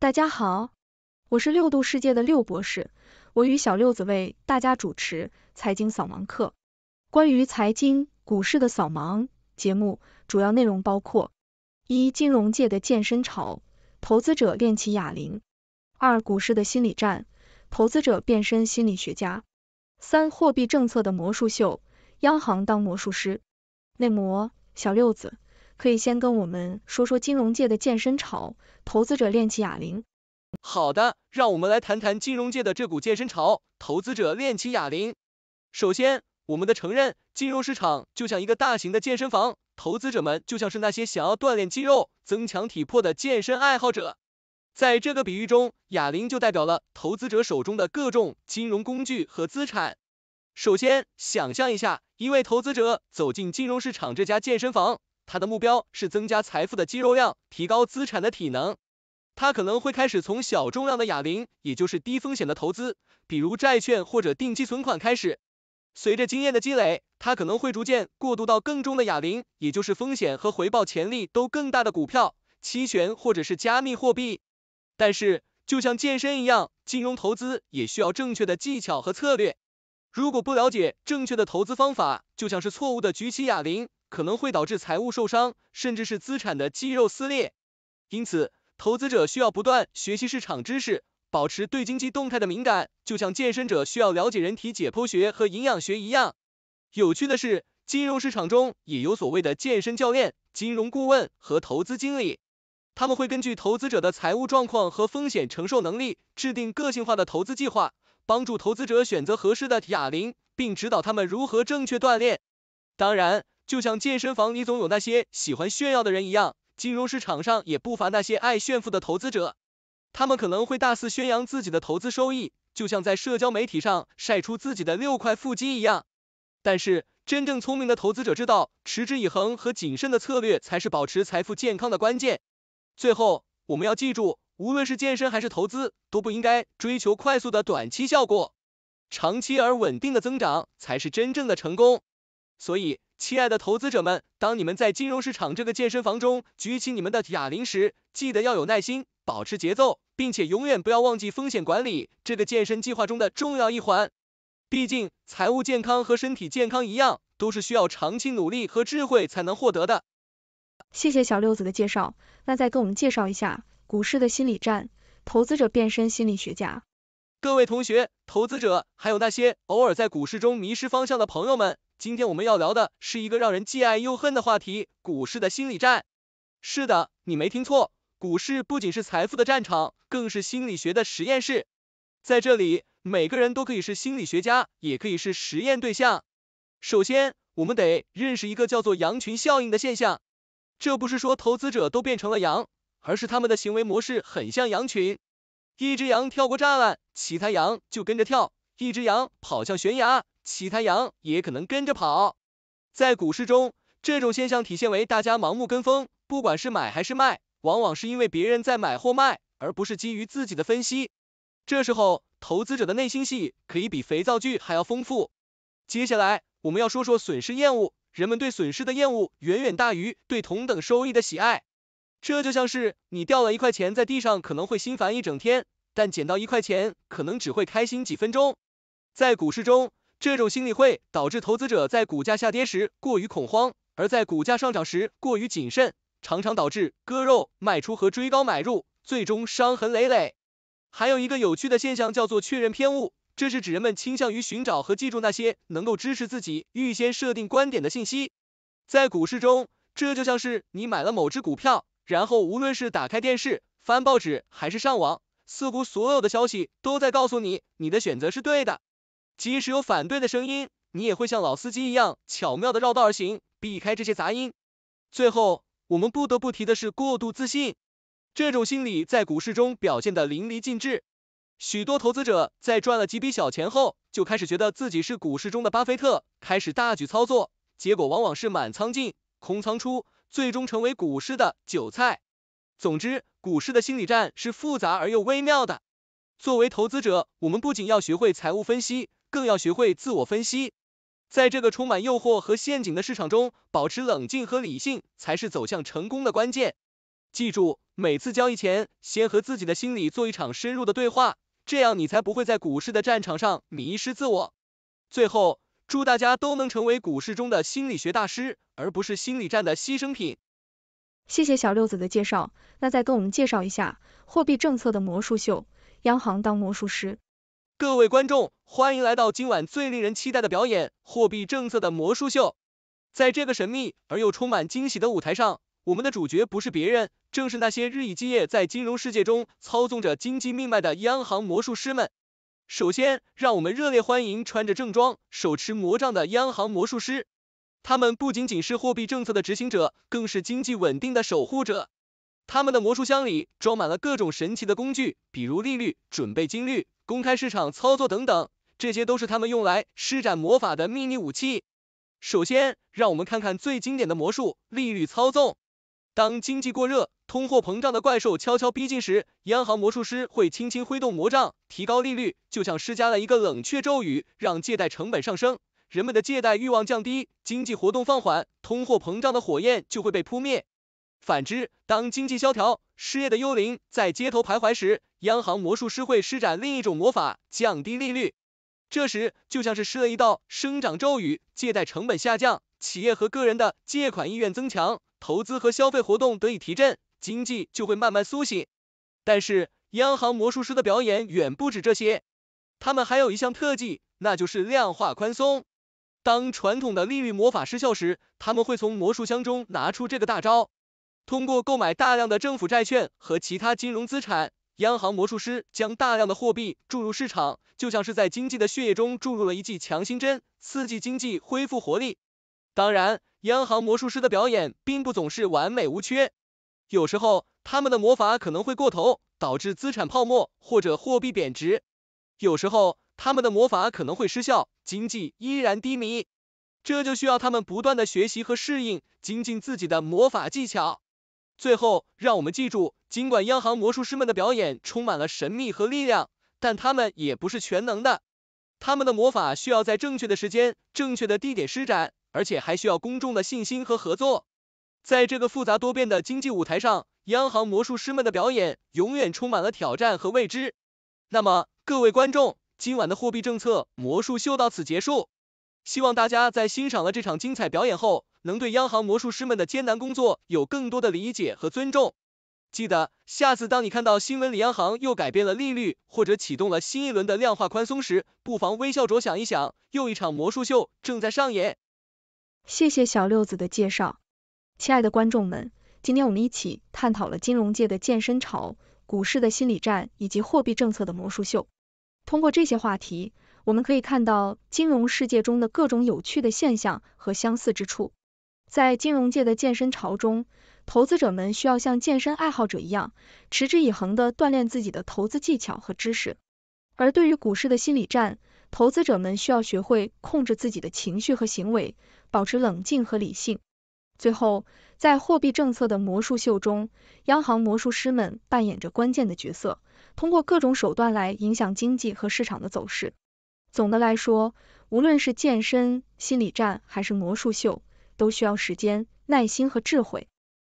大家好，我是六度世界的六博士，我与小六子为大家主持财经扫盲课。关于财经股市的扫盲节目，主要内容包括：一、金融界的健身潮，投资者练起哑铃；二、股市的心理战，投资者变身心理学家；三、货币政策的魔术秀，央行当魔术师。内模小六子。可以先跟我们说说金融界的健身潮，投资者练起哑铃。好的，让我们来谈谈金融界的这股健身潮，投资者练起哑铃。首先，我们的承认，金融市场就像一个大型的健身房，投资者们就像是那些想要锻炼肌肉、增强体魄的健身爱好者。在这个比喻中，哑铃就代表了投资者手中的各种金融工具和资产。首先，想象一下一位投资者走进金融市场这家健身房。他的目标是增加财富的肌肉量，提高资产的体能。他可能会开始从小重量的哑铃，也就是低风险的投资，比如债券或者定期存款开始。随着经验的积累，他可能会逐渐过渡到更重的哑铃，也就是风险和回报潜力都更大的股票、期权或者是加密货币。但是，就像健身一样，金融投资也需要正确的技巧和策略。如果不了解正确的投资方法，就像是错误的举起哑铃。可能会导致财务受伤，甚至是资产的肌肉撕裂。因此，投资者需要不断学习市场知识，保持对经济动态的敏感，就像健身者需要了解人体解剖学和营养学一样。有趣的是，金融市场中也有所谓的“健身教练”、金融顾问和投资经理，他们会根据投资者的财务状况和风险承受能力，制定个性化的投资计划，帮助投资者选择合适的哑铃，并指导他们如何正确锻炼。当然。就像健身房里总有那些喜欢炫耀的人一样，金融市场上也不乏那些爱炫富的投资者。他们可能会大肆宣扬自己的投资收益，就像在社交媒体上晒出自己的六块腹肌一样。但是，真正聪明的投资者知道，持之以恒和谨慎的策略才是保持财富健康的关键。最后，我们要记住，无论是健身还是投资，都不应该追求快速的短期效果，长期而稳定的增长才是真正的成功。所以，亲爱的投资者们，当你们在金融市场这个健身房中举起你们的哑铃时，记得要有耐心，保持节奏，并且永远不要忘记风险管理这个健身计划中的重要一环。毕竟，财务健康和身体健康一样，都是需要长期努力和智慧才能获得的。谢谢小六子的介绍，那再跟我们介绍一下股市的心理战，投资者变身心理学家。各位同学、投资者，还有那些偶尔在股市中迷失方向的朋友们。今天我们要聊的是一个让人既爱又恨的话题——股市的心理战。是的，你没听错，股市不仅是财富的战场，更是心理学的实验室。在这里，每个人都可以是心理学家，也可以是实验对象。首先，我们得认识一个叫做羊群效应的现象。这不是说投资者都变成了羊，而是他们的行为模式很像羊群。一只羊跳过栅栏，其他羊就跟着跳；一只羊跑向悬崖。其他羊也可能跟着跑，在股市中，这种现象体现为大家盲目跟风，不管是买还是卖，往往是因为别人在买或卖，而不是基于自己的分析。这时候，投资者的内心戏可以比肥皂剧还要丰富。接下来，我们要说说损失厌恶，人们对损失的厌恶远远大于对同等收益的喜爱。这就像是你掉了一块钱在地上，可能会心烦一整天，但捡到一块钱可能只会开心几分钟。在股市中，这种心理会导致投资者在股价下跌时过于恐慌，而在股价上涨时过于谨慎，常常导致割肉卖出和追高买入，最终伤痕累累。还有一个有趣的现象叫做确认偏误，这是指人们倾向于寻找和记住那些能够支持自己预先设定观点的信息。在股市中，这就像是你买了某只股票，然后无论是打开电视、翻报纸还是上网，似乎所有的消息都在告诉你你的选择是对的。即使有反对的声音，你也会像老司机一样巧妙的绕道而行，避开这些杂音。最后，我们不得不提的是过度自信，这种心理在股市中表现得淋漓尽致。许多投资者在赚了几笔小钱后，就开始觉得自己是股市中的巴菲特，开始大举操作，结果往往是满仓进，空仓出，最终成为股市的韭菜。总之，股市的心理战是复杂而又微妙的。作为投资者，我们不仅要学会财务分析。更要学会自我分析，在这个充满诱惑和陷阱的市场中，保持冷静和理性才是走向成功的关键。记住，每次交易前先和自己的心理做一场深入的对话，这样你才不会在股市的战场上迷失自我。最后，祝大家都能成为股市中的心理学大师，而不是心理战的牺牲品。谢谢小六子的介绍，那再跟我们介绍一下货币政策的魔术秀，央行当魔术师。各位观众，欢迎来到今晚最令人期待的表演——货币政策的魔术秀。在这个神秘而又充满惊喜的舞台上，我们的主角不是别人，正是那些日以继夜在金融世界中操纵着经济命脉的央行魔术师们。首先，让我们热烈欢迎穿着正装、手持魔杖的央行魔术师。他们不仅仅是货币政策的执行者，更是经济稳定的守护者。他们的魔术箱里装满了各种神奇的工具，比如利率、准备金率。公开市场操作等等，这些都是他们用来施展魔法的秘密武器。首先，让我们看看最经典的魔术——利率操纵。当经济过热、通货膨胀的怪兽悄悄逼近时，央行魔术师会轻轻挥动魔杖，提高利率，就像施加了一个冷却咒语，让借贷成本上升，人们的借贷欲望降低，经济活动放缓，通货膨胀的火焰就会被扑灭。反之，当经济萧条、失业的幽灵在街头徘徊时，央行魔术师会施展另一种魔法，降低利率。这时，就像是施了一道生长咒语，借贷成本下降，企业和个人的借款意愿增强，投资和消费活动得以提振，经济就会慢慢苏醒。但是，央行魔术师的表演远不止这些，他们还有一项特技，那就是量化宽松。当传统的利率魔法失效时，他们会从魔术箱中拿出这个大招。通过购买大量的政府债券和其他金融资产，央行魔术师将大量的货币注入市场，就像是在经济的血液中注入了一剂强心针，刺激经济恢复活力。当然，央行魔术师的表演并不总是完美无缺，有时候他们的魔法可能会过头，导致资产泡沫或者货币贬值；有时候他们的魔法可能会失效，经济依然低迷。这就需要他们不断的学习和适应，精进自己的魔法技巧。最后，让我们记住，尽管央行魔术师们的表演充满了神秘和力量，但他们也不是全能的。他们的魔法需要在正确的时间、正确的地点施展，而且还需要公众的信心和合作。在这个复杂多变的经济舞台上，央行魔术师们的表演永远充满了挑战和未知。那么，各位观众，今晚的货币政策魔术秀到此结束。希望大家在欣赏了这场精彩表演后。能对央行魔术师们的艰难工作有更多的理解和尊重。记得，下次当你看到新闻里央行又改变了利率或者启动了新一轮的量化宽松时，不妨微笑着想一想，又一场魔术秀正在上演。谢谢小六子的介绍，亲爱的观众们，今天我们一起探讨了金融界的健身潮、股市的心理战以及货币政策的魔术秀。通过这些话题，我们可以看到金融世界中的各种有趣的现象和相似之处。在金融界的健身潮中，投资者们需要像健身爱好者一样，持之以恒地锻炼自己的投资技巧和知识。而对于股市的心理战，投资者们需要学会控制自己的情绪和行为，保持冷静和理性。最后，在货币政策的魔术秀中，央行魔术师们扮演着关键的角色，通过各种手段来影响经济和市场的走势。总的来说，无论是健身、心理战还是魔术秀，都需要时间、耐心和智慧。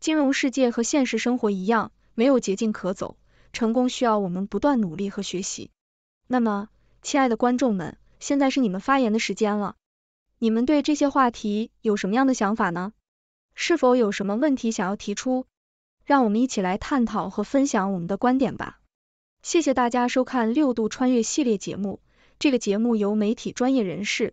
金融世界和现实生活一样，没有捷径可走，成功需要我们不断努力和学习。那么，亲爱的观众们，现在是你们发言的时间了。你们对这些话题有什么样的想法呢？是否有什么问题想要提出？让我们一起来探讨和分享我们的观点吧。谢谢大家收看六度穿越系列节目。这个节目由媒体专业人士。